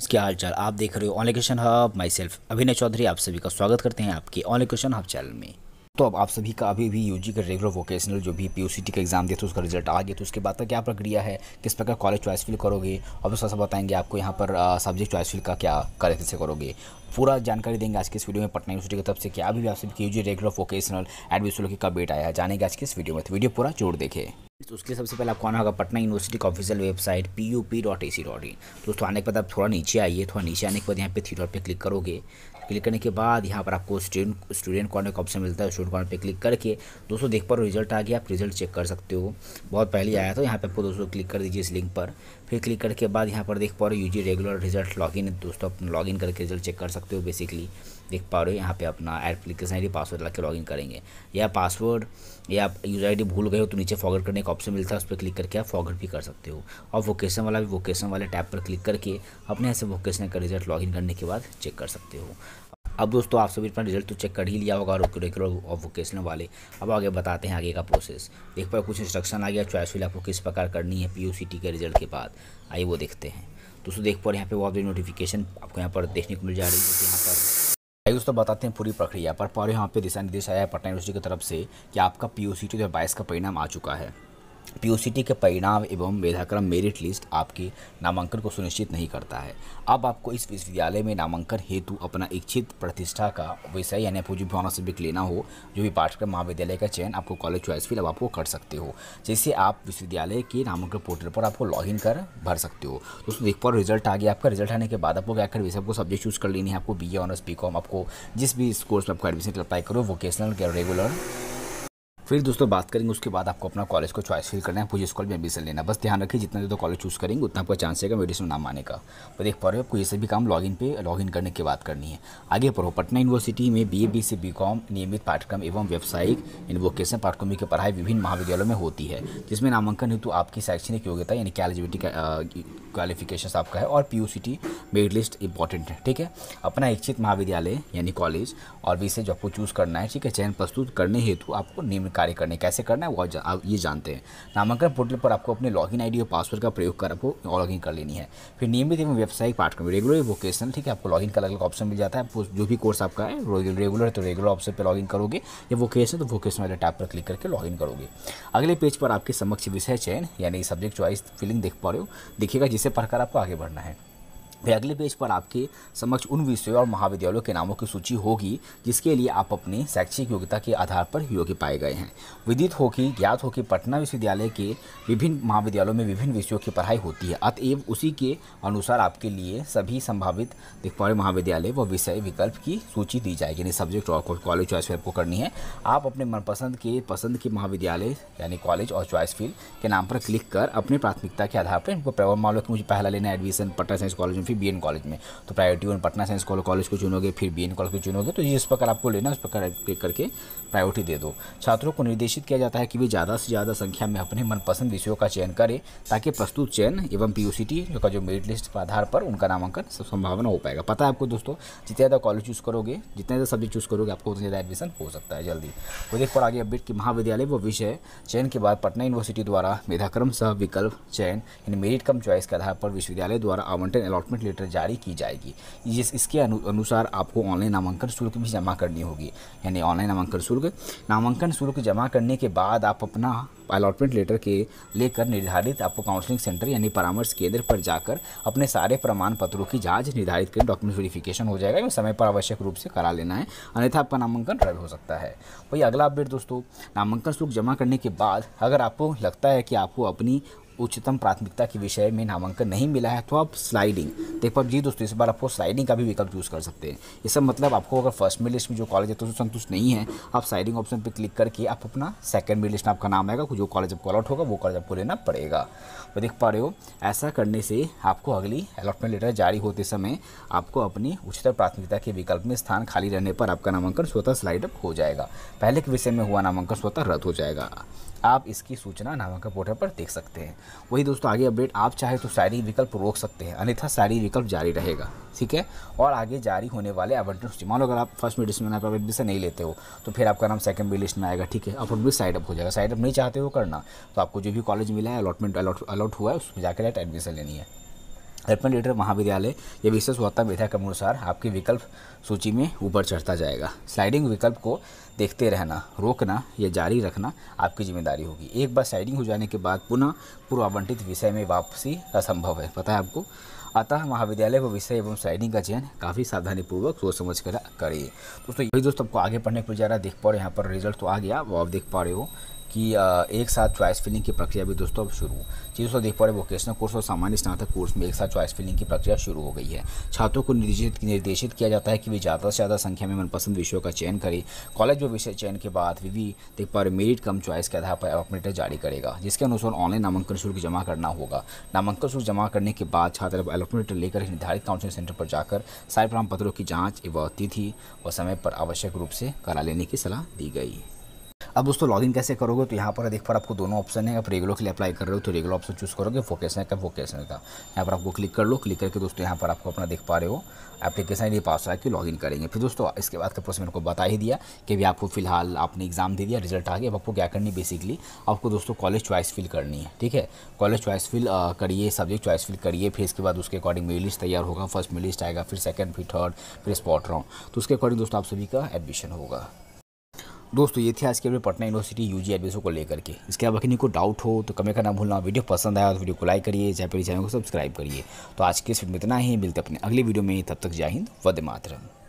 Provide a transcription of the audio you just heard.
इसके हाल चाल आप देख रहे हो only question hub myself Abhinay Chaudhary आप सभी का स्वागत करते हैं आपके ऑनली क्वेश्चन हब चैनल में तो अब आप सभी का अभी भी यूजी का रेगुलर वोकेशनल जो भी पीयूसीटी का एग्जाम दिया था उसका रिजल्ट आ गया तो उसके बाद का क्या प्रक्रिया है किस प्रकार कॉलेज चॉइस फिल करोगे और उसका सब बताएंगे आपको यहाँ पर सब्जेक्ट चॉइस फिल का क्या करेक्ट कैसे करोगे पूरा जानकारी देंगे आज के इस वीडियो में पटना यूनिवर्सिटी की तरफ से क्या अभी भी आप सभी की यूजी रेगुलर वोकेशनल एडमिशन का बेट आया जानेंगे आज के इस वीडियो में तो वीडियो पूरा जोड़ देखें तो उसके सबसे पहले आपको आना होगा पटना यूनिवर्सिटी का official website P U P dot A C dot in दोस्तों आने के बाद आप थोड़ा नीचे आइए थोड़ा नीचे आने के बाद यहाँ पे थ्री डॉट पे क्लिक करोगे क्लिक करने के बाद यहाँ पर आपको स्टूडेंट स्टूडेंट कॉर्नर का ऑप्शन मिलता है स्टूडेंट कॉर्नर पे क्लिक करके दोस्तों देख पा रिजल्ट आ गया आप रिजल्ट चेक कर सकते हो बहुत पहले आया था यहाँ पे आपको दोस्तों क्लिक कर दीजिए इस लिंक पर फिर क्लिक करके बाद यहाँ पर देख पा रहे हो रेगुलर रिजल्ट लॉगिन दोस्तों आप लॉगिन करके रिजल्ट चेक कर सकते हो बेसिकली देख पा रहे हो यहाँ पे अपना एप्लीकेशन आई डी पासवर्ड लगा के लॉगिन करेंगे या पासवर्ड या आप यूज़र आईडी भूल गए हो तो नीचे फॉगर्ड करने का ऑप्शन मिलता है उस पर क्लिक करके आप फॉगर्ड भी कर सकते हो और वोकेशन वाला भी वोकेशन वाले टैब पर क्लिक करके अपने ऐसे वोकेशन का रिजल्ट लॉगिन करने के बाद चेक कर सकते हो अब दोस्तों आप सभी अपना रिजल्ट तो चेक कर ही लिया होगा और रेगुलर और वोकेशनल वाले अब आगे बताते हैं आगे का प्रोसेस देख पर कुछ इंस्ट्रक्शन आ गया चॉइस फिल आपको किस प्रकार करनी है पीयूसीटी के रिजल्ट के बाद आइए वो देखते हैं दोस्तों देख रहे यहाँ पे वो आप नोटिफिकेशन आपको यहाँ पर देखने को मिल जा रही है यहाँ पर आइए दोस्तों बताते हैं पूरी प्रक्रिया पर पर यहाँ पे दिशा निर्देश आया है पटना यूनिवर्सिटी की तरफ से कि आपका पी ओ सी टू का परिणाम आ चुका है पी के परिणाम एवं मेधाक्रम मेरिट लिस्ट आपके नामांकन को सुनिश्चित नहीं करता है अब आपको इस विश्वविद्यालय में नामांकन हेतु अपना इच्छित प्रतिष्ठा का विषय यानी पूजी भावना सब्जेक्ट लेना हो जो भी पाठ्यक्रम महाविद्यालय का चयन आपको कॉलेज चॉइस फिल अब आपको कर सकते हो जैसे आप विश्वविद्यालय के नामांकन पोर्टल पर आपको लॉग कर भर सकते हो दोस्तों एक बार रिजल्ट आ गया आपका रिजल्ट आने के बाद आपको क्या कर विषय आपको सब्जेक्ट चूज़ कर लेनी है आपको बी ऑनर्स बी आपको जिस भी कोर्स में आपको एडमिशन अप्लाई करो वोकेशनल रेगुलर फिर दोस्तों बात करेंगे उसके बाद आपको अपना कॉलेज को चॉइस फिल करना है पूरी स्कॉल में एडमिशन लेना बस ध्यान रखिए जितना ज़्यादा कॉलेज चूज़ करेंगे उतना आपका चांस रहेगा मेडिसिन नाम आने का तो देख पा रहे हो आपको ये सभी काम लॉगिन पे लॉगिन करने की बात करनी है आगे पढ़ो पटना यूनिवर्सिटी में B A B C B com नियमित पाठ्यक्रम एवं व्यावसायिक इन्वोकेशन पाठ्यक्रम की पढ़ाई विभिन्न महाविद्यालयों में होती है जिसमें नामांकन हेतु आपकी शैक्षणिक योग्यता यानी कि एलिजिबिलिटी क्वालिफिकेशन आपका है और P U C T merit list important है ठीक है अपना इच्छित महाविद्यालय यानी कॉलेज और विषय जो आपको चूज़ करना है ठीक है चयन प्रस्तुत करने हेतु आपको निम्न कार्य करने कैसे करना है वो जा, आप ये जानते हैं नामांकन पोर्टल पर आपको अपने लॉगिन आईडी और पासवर्ड का प्रयोग कर आपको लॉगिन कर लेनी है फिर नियमित एवं व्यावसायिक पाठ्यक्रम रेगुलर वोकेशनल ठीक है आपको लॉगिन का अलग अलग ऑप्शन मिल जाता है जो भी कोर्स आपका है रेगुलर तो रेगुलर ऑप्शन पर लॉगिन करोगे या वोकेशन तो वोकेशन वाले टैप पर क्लिक करके लॉगिन करोगे अगले पेज पर आपके समक्ष विषय चयन यानी सब्जेक्ट चॉइस फिलिंग देख पा रहे हो दिखेगा जिसे इसी पढ़कर आपको आगे बढ़ना है फिर अगले पेज पर आपके समक्ष उन विषयों और महाविद्यालयों के नामों की सूची होगी जिसके लिए आप अपने शैक्षिक योग्यता के आधार पर योग्य पाए गए हैं विदित हो कि ज्ञात हो कि पटना विश्वविद्यालय के विभिन्न महाविद्यालयों में विभिन्न विषयों की पढ़ाई होती है अतएव उसी के अनुसार आपके लिए सभी संभावित दिखपाड़े महाविद्यालय व विषय विकल्प की सूची दी जाएगी यानी सब्जेक्ट और कॉलेज चॉइस आपको करनी है आप अपने मनपसंद के पसंद के महाविद्यालय यानी कॉलेज और चॉइस फील्ड के नाम पर क्लिक कर अपनी प्राथमिकता के आधार पर इनको मान लो कि मुझे पहला लेना है एडमिशन पटना साइंस कॉलेज फिर बी कॉलेज में तो priority one Patna science college को चुनोगे फिर बी कॉलेज को चुनोगे तो जिस प्रकार आपको लेना उस प्रकार करके प्रायोरिटी दे दो छात्रों को निर्देशित किया जाता है कि वे ज़्यादा से ज़्यादा संख्या में अपने मनपसंद विषयों का चयन करें ताकि प्रस्तुत चयन एवं पी यू का जो मेरिट लिस्ट के आधार पर उनका नामांकन सब संभावना हो पाएगा पता है आपको दोस्तों जितने ज़्यादा कॉलेज चूज़ करोगे जितने ज़्यादा सब्जेक्ट चूज़ करोगे आपको उतने ज़्यादा एडमिशन हो सकता है जल्दी वो तो देख पर आगे अपडेट कि महाविद्यालय व विषय चयन के बाद पटना यूनिवर्सिटी द्वारा मेधाक्रम सह विकल्प चयन यानी मेरिट कम चॉइस के आधार पर विश्वविद्यालय द्वारा आवंटन अलॉटमेंट अनाउंसमेंट लेटर जारी की जाएगी जिस इसके अनुसार आपको ऑनलाइन नामांकन शुल्क भी जमा करनी होगी यानी ऑनलाइन नामांकन शुल्क नामांकन शुल्क जमा करने के बाद आप अपना अलॉटमेंट लेटर के लेकर निर्धारित आपको काउंसलिंग सेंटर यानी परामर्श केंद्र पर जाकर अपने सारे प्रमाण पत्रों की जांच निर्धारित कर डॉक्यूमेंट वेरिफिकेशन हो जाएगा समय पर आवश्यक रूप से करा लेना है अन्यथा आपका नामांकन रद्द हो सकता है वही अगला अपडेट दोस्तों नामांकन शुल्क जमा करने के बाद अगर आपको लगता है कि आपको अपनी उच्चतम प्राथमिकता के विषय में नामांकन नहीं मिला है तो आप स्लाइडिंग देख पर जी दोस्तों इस बार आपको स्लाइडिंग का भी विकल्प यूज़ कर सकते हैं इसका मतलब आपको अगर फर्स्ट मिड लिस्ट में जो कॉलेज है तो संतुष्ट नहीं है आप स्लाइडिंग ऑप्शन पर क्लिक करके आप अपना सेकेंड मिड लिस्ट आपका नाम आएगा जो कॉलेज आपको अलॉट होगा वो कॉलेज आपको लेना पड़ेगा तो देख पा रहे हो ऐसा करने से आपको अगली अलॉटमेंट लेटर जारी होते समय आपको अपनी उच्चतर प्राथमिकता के विकल्प में स्थान खाली रहने पर आपका नामांकन स्वतः स्लाइड हो जाएगा पहले के विषय में हुआ नामांकन स्वतः रद्द हो जाएगा आप इसकी सूचना नामांकन पोर्टल पर देख सकते हैं वही दोस्तों आगे अपडेट आप चाहे तो शायरी विकल्प रोक सकते हैं अन्यथा शायरी विकल्प जारी रहेगा ठीक है और आगे जारी होने वाले आवंटन सूची मान लो अगर आप फर्स्ट मेडिस्ट में आप नहीं लेते हो तो फिर आपका नाम सेकंड बी लिस्ट में आएगा ठीक है आप भी साइड अप हो जाएगा साइड अप नहीं चाहते हो करना तो आपको जो भी कॉलेज मिला है अलॉटमेंट अलॉट अलॉट हुआ है उसमें जाकर एडमिशन लेनी है दर्पण महाविद्यालय या विशेष वार्ता विधायक के अनुसार आपके विकल्प सूची में ऊपर चढ़ता जाएगा स्लाइडिंग विकल्प को देखते रहना रोकना या जारी रखना आपकी जिम्मेदारी होगी एक बार स्लाइडिंग हो जाने के बाद पुनः पूर्व आवंटित विषय में वापसी असंभव है पता है आपको अतः महाविद्यालय व विषय एवं स्लाइडिंग का चयन काफ़ी सावधानीपूर्वक सोच समझ कर करिए दोस्तों यही दोस्तों आपको आगे पढ़ने पर जा रहा देख पा रहे यहाँ पर रिजल्ट तो आ गया वो आप देख पा रहे हो कि एक साथ चॉइस फिलिंग की प्रक्रिया भी दोस्तों शुरू चीज़ों दोस्तों देख पा रहे वोकेशनल कोर्स और सामान्य स्नातक कोर्स में एक साथ चॉइस फिलिंग की प्रक्रिया शुरू हो गई है छात्रों को निर्देशित निर्देशित किया जाता है कि वे ज़्यादा से ज़्यादा संख्या में मनपसंद विषयों का चयन करें कॉलेज में विषय चयन के बाद वी देख पा रहे मेरिट कम चॉइस के आधार पर अपमेटर जारी करेगा जिसके अनुसार ऑनलाइन नामांकन शुल्क जमा करना होगा नामांकन शुल्क जमा करने के बाद छात्र अलॉटमेटर लेकर निर्धारित काउंसिलिंग सेंटर पर जाकर सारे प्रमाण पत्रों की जाँच एवं तिथि व समय पर आवश्यक रूप से करा लेने की सलाह दी गई अब दोस्तों लॉगिन कैसे करोगे तो यहाँ पर देख पर आपको दोनों ऑप्शन है आप रेगुलर के लिए अप्लाई कर रहे हो तो रेगुलर ऑप्शन चूज़ करोगे वोकेशन का वोकेशन का यहाँ पर आपको क्लिक कर लो क्लिक करके दोस्तों यहाँ पर आपको अपना देख पा रहे हो एप्लीकेशन आई पास हुआ कि लॉगिन करेंगे फिर दोस्तों इसके बाद का प्रोसेस मैंने को बता ही दिया कि भी आपको फिलहाल आपने एग्ज़ाम दे दिया रिजल्ट आ गया अब आपको क्या करनी बेसिकली आपको दोस्तों कॉलेज चॉइस फिल करनी है ठीक है कॉलेज चॉइस फिल करिए सब्जेक्ट चॉइस फिल करिए फिर इसके बाद उसके अकॉर्डिंग मेरी लिस्ट तैयार होगा फर्स्ट मेरी लिस्ट आएगा फिर सेकेंड फिर थर्ड फिर स्पॉट रॉन्ग तो उसके अकॉर्डिंग दोस्तों आप सभी का एडमिशन होगा दोस्तों ये थे आज के अपने Patna university U G admission को लेकर के इसके अलावा किन्हीं को डाउट हो तो कमेंट करना भूलना वीडियो पसंद आया तो वीडियो को लाइक करिए चाहे फिर चैनल को सब्सक्राइब करिए तो आज के इस वीडियो में इतना ही मिलते अपने अगले वीडियो में तब तक जय हिंद वदे मातरम